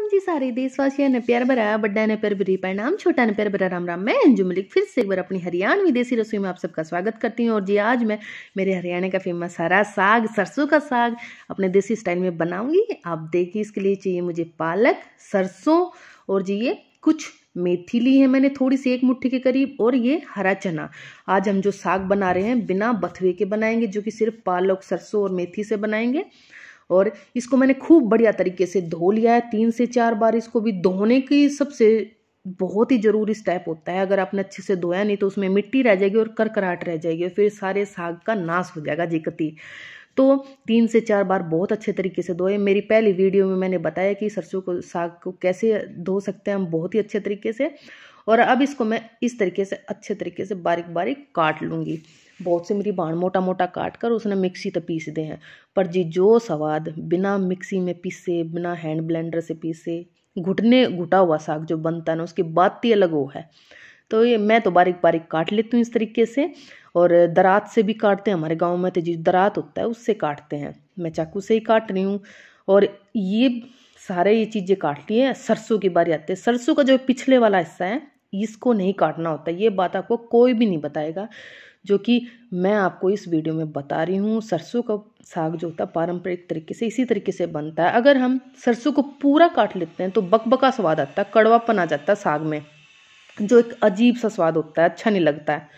राम जी सारे देशवासियों ने प्यार भरा बड्डा ने प्यार भरी परिणाम छोटा ने प्यार भरा राम राम मैं अंजू मलिक फिर से एक बार अपनी हरियाणवी देसी रसोई में आप सबका स्वागत करती हूँ और जी आज मैं मेरे हरियाणा का फेमस हरा साग सरसों का साग अपने देसी स्टाइल में बनाऊंगी आप देखिए इसके लिए चाहिए मुझे पालक सरसों और जी ये कुछ मेथी ली है मैंने थोड़ी सी एक मुट्ठी के करीब और ये हरा चना आज हम जो साग बना रहे हैं बिना बथुए के बनाएंगे जो कि सिर्फ पालक सरसों और मेथी से बनाएंगे और इसको मैंने खूब बढ़िया तरीके से धो लिया है तीन से चार बार इसको भी धोने की सबसे बहुत ही ज़रूरी स्टेप होता है अगर आपने अच्छे से धोया नहीं तो उसमें मिट्टी रह जाएगी और करकराहट रह जाएगी और फिर सारे साग का नाश हो जाएगा जिकती तो तीन से चार बार बहुत अच्छे तरीके से धोए मेरी पहली वीडियो में मैंने बताया कि सरसों को साग को कैसे धो सकते हैं हम बहुत ही अच्छे तरीके से और अब इसको मैं इस तरीके से अच्छे तरीके से बारीक बारीक काट लूँगी बहुत से मेरी बाण मोटा मोटा काट कर उसने मिक्सी तो पीस दे हैं पर जी जो स्वाद बिना मिक्सी में पीसे बिना हैंड ब्लेंडर से पीसे घुटने घुटा हुआ साग जो बनता है ना उसकी बात ही अलग वो है तो ये मैं तो बारीक बारीक काट लेती हूँ इस तरीके से और दरात से भी काटते हैं हमारे गांव में तो जिस दरात होता है उससे काटते हैं मैं चाकू से ही काट रही हूँ और ये सारे ये चीज़ें काट लिए सरसों की बारी आती है सरसों का जो पिछले वाला हिस्सा है इसको नहीं काटना होता ये बात आपको कोई भी नहीं बताएगा जो कि मैं आपको इस वीडियो में बता रही हूँ सरसों का साग जो होता है पारंपरिक तरीके से इसी तरीके से बनता है अगर हम सरसों को पूरा काट लेते हैं तो बकबका स्वाद आता है कड़वापन आ जाता है साग में जो एक अजीब सा स्वाद होता है अच्छा नहीं लगता है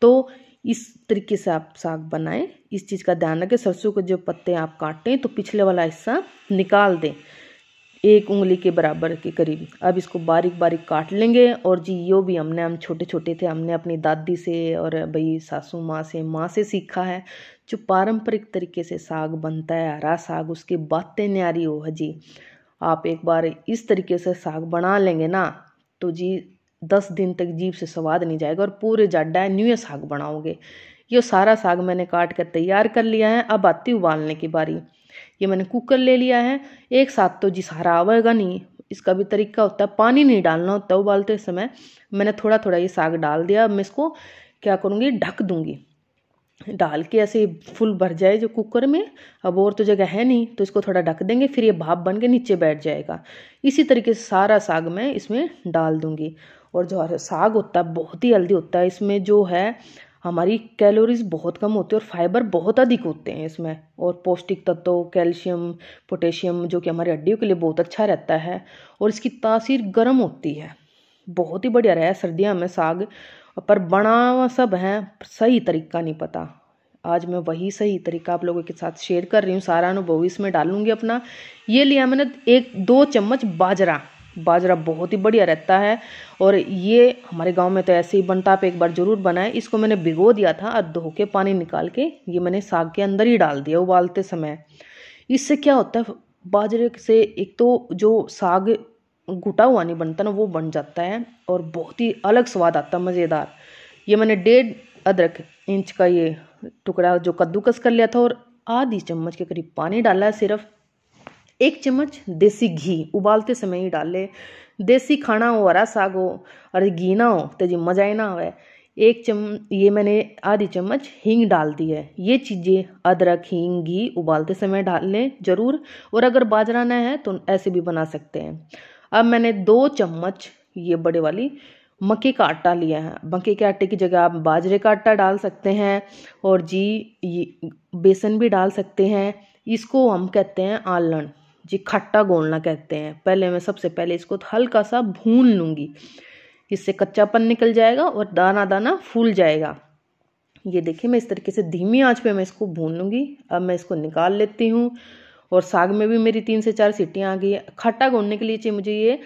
तो इस तरीके से आप साग बनाएं इस चीज़ का ध्यान रखें सरसों के जो पत्ते आप काटें तो पिछले वाला हिस्सा निकाल दें एक उंगली के बराबर के करीब अब इसको बारीक बारीक काट लेंगे और जी यो भी हमने हम छोटे छोटे थे हमने अपनी दादी से और भाई सासू माँ से माँ से सीखा है जो पारंपरिक तरीके से साग बनता है हरा साग उसकी बातें न्यारी हो हाँ जी आप एक बार इस तरीके से साग बना लेंगे ना तो जी दस दिन तक जीप से स्वाद नहीं जाएगा और पूरे जाडा न्यू साग बनाओगे ये सारा साग मैंने काट कर तैयार कर लिया है अब आती उबालने की बारी ये मैंने कुकर ले लिया है एक साथ तो जी सारा आवेगा नहीं इसका भी तरीका होता है पानी नहीं डालना होता उबालते समय मैंने थोड़ा थोड़ा ये साग डाल दिया अब मैं इसको क्या करूँगी ढक दूँगी डाल के ऐसे फुल भर जाए जो कुकर में अब और तो जगह है नहीं तो इसको थोड़ा ढक देंगे फिर ये भाप बन के नीचे बैठ जाएगा इसी तरीके से सारा साग मैं इसमें डाल दूँगी और जो साग होता है बहुत ही हेल्दी होता है इसमें जो है हमारी कैलोरीज बहुत कम होती है और फाइबर बहुत अधिक होते हैं इसमें और पौष्टिक तत्व कैल्शियम पोटेशियम जो कि हमारी हड्डियों के लिए बहुत अच्छा रहता है और इसकी तासीर गर्म होती है बहुत ही बढ़िया रहा है सर्दियाँ में साग पर बना हुआ सब है सही तरीका नहीं पता आज मैं वही सही तरीका आप लोगों के साथ शेयर कर रही हूँ सारा अनुभव इसमें डालूंगी अपना ये लिया मैंने एक दो चम्मच बाजरा बाजरा बहुत ही बढ़िया रहता है और ये हमारे गांव में तो ऐसे ही बनता आप एक बार ज़रूर बनाएं इसको मैंने भिगो दिया था और धो के पानी निकाल के ये मैंने साग के अंदर ही डाल दिया उबालते समय इससे क्या होता है बाजरे से एक तो जो साग घुटा हुआ नहीं बनता ना वो बन जाता है और बहुत ही अलग स्वाद आता है मज़ेदार ये मैंने डेढ़ अदरक इंच का ये टुकड़ा जो कद्दूकस कर लिया था और आधी चम्मच के करीब पानी डाला है सिर्फ एक चम्मच देसी घी उबालते समय ही डाल ले देसी खाना हो हरा साग हो और घी ना हो तो जी मजा ही ना आवे एक चम ये मैंने आधी चम्मच हींग डाल दी है ये चीज़ें अदरक हींग घी उबालते समय डाल लें ज़रूर और अगर बाजरा ना है तो ऐसे भी बना सकते हैं अब मैंने दो चम्मच ये बड़े वाली मक्के का आटा लिया है मक्के के आटे की जगह आप बाजरे का आटा डाल सकते हैं और जी ये बेसन भी डाल सकते हैं इसको हम कहते हैं आलण जी खट्टा गोलना कहते हैं पहले मैं सबसे पहले इसको हल्का सा भून लूँगी इससे कच्चापन निकल जाएगा और दाना दाना फूल जाएगा ये देखिए मैं इस तरीके से धीमी आंच पे मैं इसको भून लूँगी अब मैं इसको निकाल लेती हूँ और साग में भी मेरी तीन से चार सीटियाँ आ गई है खट्टा गोलने के लिए चाहिए मुझे ये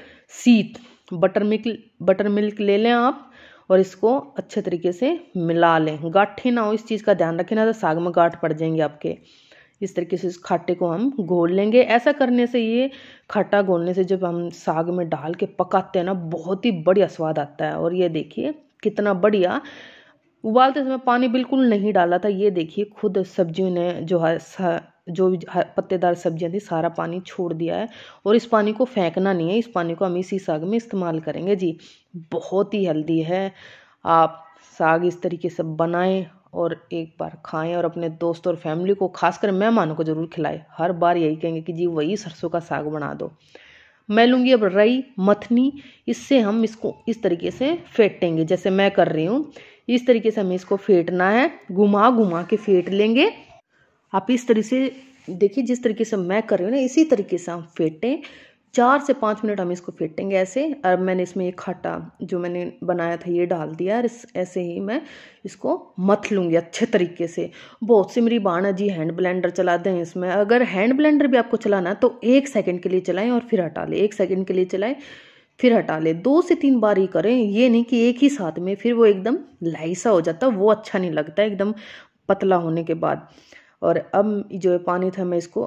सीत बटर मिल्क बटर मिल्क ले लें आप और इसको अच्छे तरीके से मिला लें गाठे ना हो इस चीज़ का ध्यान रखें ना तो साग में गाठ पड़ जाएंगे आपके इस तरीके से इस खाटे को हम घोल लेंगे ऐसा करने से ये खट्टा घोलने से जब हम साग में डाल के पकाते हैं ना बहुत ही बढ़िया स्वाद आता है और ये देखिए कितना बढ़िया उबालते समय पानी बिल्कुल नहीं डाला था ये देखिए खुद सब्जियों ने जो है जो पत्तेदार सब्जियां थी सारा पानी छोड़ दिया है और इस पानी को फेंकना नहीं है इस पानी को हम इसी साग में इस्तेमाल करेंगे जी बहुत ही हेल्दी है आप साग इस तरीके से बनाएं और एक बार खाएं और अपने दोस्त और फैमिली को खासकर मेहमानों को ज़रूर खिलाएं हर बार यही कहेंगे कि जी वही सरसों का साग बना दो मैं लूँगी अब रई मथनी इससे हम इसको इस तरीके से फेंटेंगे जैसे मैं कर रही हूँ इस तरीके से हमें इसको फेंटना है घुमा घुमा के फेंट लेंगे आप इस तरीके से देखिए जिस तरीके से मैं कर रही हूँ ना इसी तरीके से हम फेंटें चार से पाँच मिनट हम इसको फेटेंगे ऐसे और मैंने इसमें ये खट्टा जो मैंने बनाया था ये डाल दिया और ऐसे ही मैं इसको मथ लूँगी अच्छे तरीके से बहुत सी मेरी बाणा जी हैंड ब्लेंडर चलाते हैं इसमें अगर हैंड ब्लेंडर भी आपको चलाना है तो एक सेकेंड के लिए चलाएँ और फिर हटा लें एक सेकेंड के लिए चलाएँ फिर हटा ले दो से तीन बार ही करें ये नहीं कि एक ही साथ में फिर वो एकदम लाइसा हो जाता वो अच्छा नहीं लगता एकदम पतला होने के बाद और अब जो पानी था मैं इसको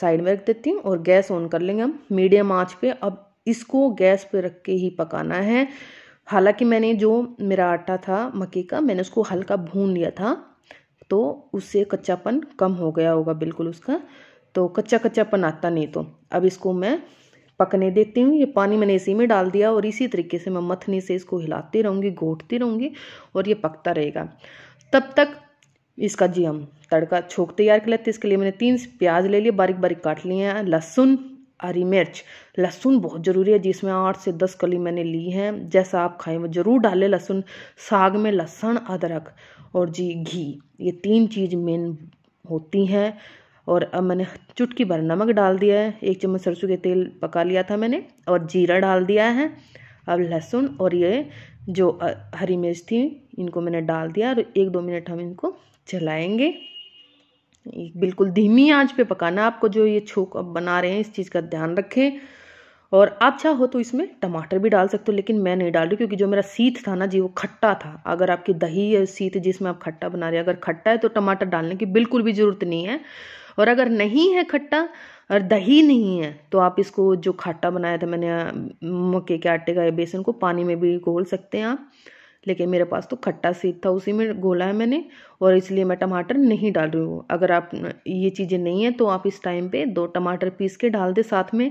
साइड में रख देती हूँ और गैस ऑन कर लेंगे हम मीडियम आँच पे अब इसको गैस पे रख के ही पकाना है हालांकि मैंने जो मेरा आटा था मक्के का मैंने उसको हल्का भून लिया था तो उससे कच्चापन कम हो गया होगा बिल्कुल उसका तो कच्चा कच्चापन आता नहीं तो अब इसको मैं पकने देती हूँ ये पानी मैंने इसी में डाल दिया और इसी तरीके से मैं मथनी से इसको हिलाती रहूँगी घोटती रहूँगी और ये पकता रहेगा तब तक इसका जी हम तड़का छोंक तैयार कर लेते हैं इसके लिए मैंने तीन प्याज ले लिए बारीक बारीक काट लिए हैं लहसुन हरी मिर्च लहसुन बहुत ज़रूरी है जिसमें आठ से दस कली मैंने ली हैं जैसा आप खाएं वो ज़रूर डालें लहसुन साग में लहसुन अदरक और जी घी ये तीन चीज़ मेन होती हैं और अब मैंने चुटकी भर नमक डाल दिया है एक चम्मच सरसों के तेल पका लिया था मैंने और जीरा डाल दिया है अब लहसुन और ये जो हरी मिर्च थी इनको मैंने डाल दिया और एक दो मिनट हम इनको चलाएंगे बिल्कुल धीमी आंच पे पकाना आपको जो ये छोक अब बना रहे हैं इस चीज़ का ध्यान रखें और आप चाहो तो इसमें टमाटर भी डाल सकते हो लेकिन मैं नहीं डाल रही क्योंकि जो मेरा सीत था ना जी वो खट्टा था अगर आपकी दही या सीत जिसमें आप खट्टा बना रहे हैं अगर खट्टा है तो टमाटर डालने की बिल्कुल भी ज़रूरत नहीं है और अगर नहीं है खट्टा और दही नहीं है तो आप इसको जो खट्टा बनाया था मैंने मक्के के आटे का बेसन को पानी में भी घोल सकते हैं आप लेकिन मेरे पास तो खट्टा सीध था उसी में घोला है मैंने और इसलिए मैं टमाटर नहीं डाल रही हूँ अगर आप ये चीज़ें नहीं हैं तो आप इस टाइम पे दो टमाटर पीस के डाल दें साथ में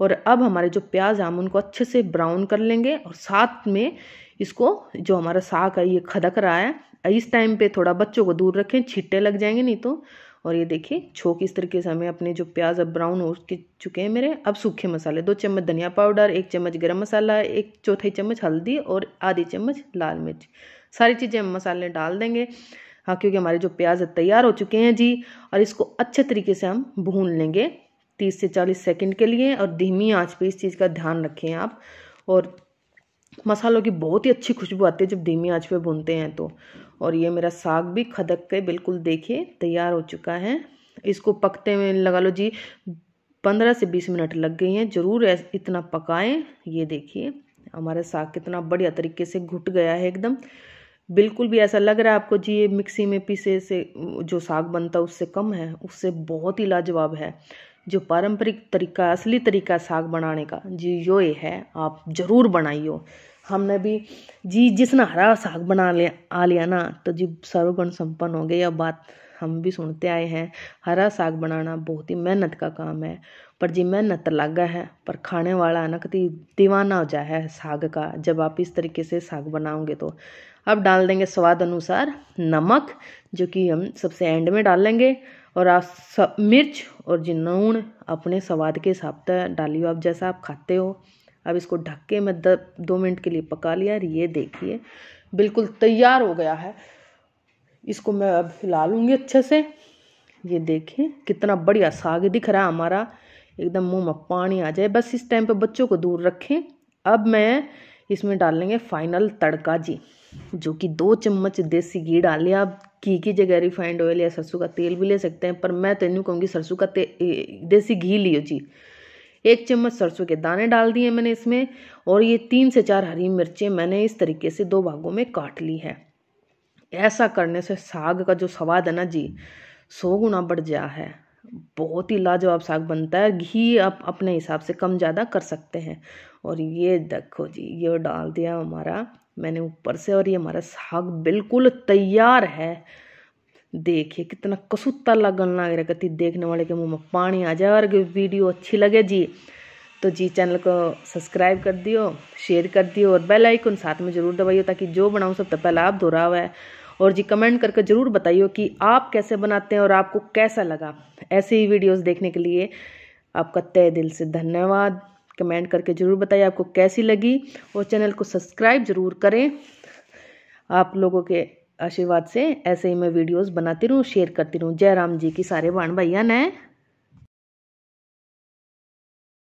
और अब हमारे जो प्याज हम उनको अच्छे से ब्राउन कर लेंगे और साथ में इसको जो हमारा साग है ये खदक रहा है इस टाइम पर थोड़ा बच्चों को दूर रखें छिट्टे लग जाएंगे नहीं तो और ये देखिए छोक इस तरीके से हमें अपने जो प्याज अब ब्राउन हो चुके हैं मेरे अब सूखे मसाले दो चम्मच धनिया पाउडर एक चम्मच गरम मसाला एक चौथाई चम्मच हल्दी और आधी चम्मच लाल मिर्च सारी चीज़ें हम मसाले डाल देंगे हाँ क्योंकि हमारे जो प्याज तैयार हो चुके हैं जी और इसको अच्छे तरीके से हम भून लेंगे तीस से चालीस सेकेंड के लिए और धीमी आँच पे इस चीज़ का ध्यान रखें आप और मसालों की बहुत ही अच्छी खुशबू आती है जब धीमी आँच पे भूनते हैं तो और ये मेरा साग भी खदक के बिल्कुल देखिए तैयार हो चुका है इसको पकते में लगा लो जी पंद्रह से बीस मिनट लग गई हैं ज़रूर इतना पकाएं ये देखिए हमारा साग कितना बढ़िया तरीके से घुट गया है एकदम बिल्कुल भी ऐसा लग रहा है आपको जी ये मिक्सी में पीसे से जो साग बनता है उससे कम है उससे बहुत ही लाजवाब है जो पारंपरिक तरीका असली तरीका साग बनाने का जी यो है आप ज़रूर बनाइयो हमने भी जी जिसने हरा साग बना लिया आ लिया ना तो जी सर्वगुण संपन्न हो गए यह बात हम भी सुनते आए हैं हरा साग बनाना बहुत ही मेहनत का काम है पर जी मेहनत लागा है पर खाने वाला ना कति दीवाना हो जाए साग का जब आप इस तरीके से साग बनाओगे तो अब डाल देंगे स्वाद अनुसार नमक जो कि हम सबसे एंड में डाल लेंगे और आप सब मिर्च और जी नून अपने स्वाद के हिसाब से डालियो आप जैसा आप खाते हो अब इसको ढक के मैं दो मिनट के लिए पका लिया और ये देखिए बिल्कुल तैयार हो गया है इसको मैं अब हिला लूँगी अच्छे से ये देखें कितना बढ़िया साग दिख रहा है हमारा एकदम मुंह में पानी आ जाए बस इस टाइम पे बच्चों को दूर रखें अब मैं इसमें डाल लेंगे फाइनल तड़का जी जो कि दो चम्मच देसी घी डाल लिया आप घी की जगह रिफाइंड ऑयल या सरसों का तेल भी ले सकते हैं पर मैं तेनू तो कहूँगी सरसों का तेल देसी घी लियो जी एक चम्मच सरसों के दाने डाल दिए मैंने इसमें और ये तीन से चार हरी मिर्चें मैंने इस तरीके से दो भागों में काट ली है ऐसा करने से साग का जो स्वाद है ना जी सौ गुना बढ़ गया है बहुत ही लाजवाब साग बनता है घी आप अपने हिसाब से कम ज़्यादा कर सकते हैं और ये देखो जी ये डाल दिया हमारा मैंने ऊपर से और ये हमारा साग बिल्कुल तैयार है देखिए कितना कसूता लगन लग रहा कति देखने वाले के मुंह में पानी आ जाए और वीडियो अच्छी लगे जी तो जी चैनल को सब्सक्राइब कर दियो शेयर कर दियो और बेल आइकन साथ में ज़रूर दबाइयो ताकि जो बनाऊँ सब तो पहले आप दोहरा हुआ है और जी कमेंट करके ज़रूर बताइए कि आप कैसे बनाते हैं और आपको कैसा लगा ऐसे ही वीडियोस देखने के लिए आपका तय दिल से धन्यवाद कमेंट करके ज़रूर बताइए आपको कैसी लगी और चैनल को सब्सक्राइब ज़रूर करें आप लोगों के आशीर्वाद से ऐसे ही मैं वीडियोस बनाती रहूँ शेयर करती रहूँ जय राम जी की सारे बाण भैया ने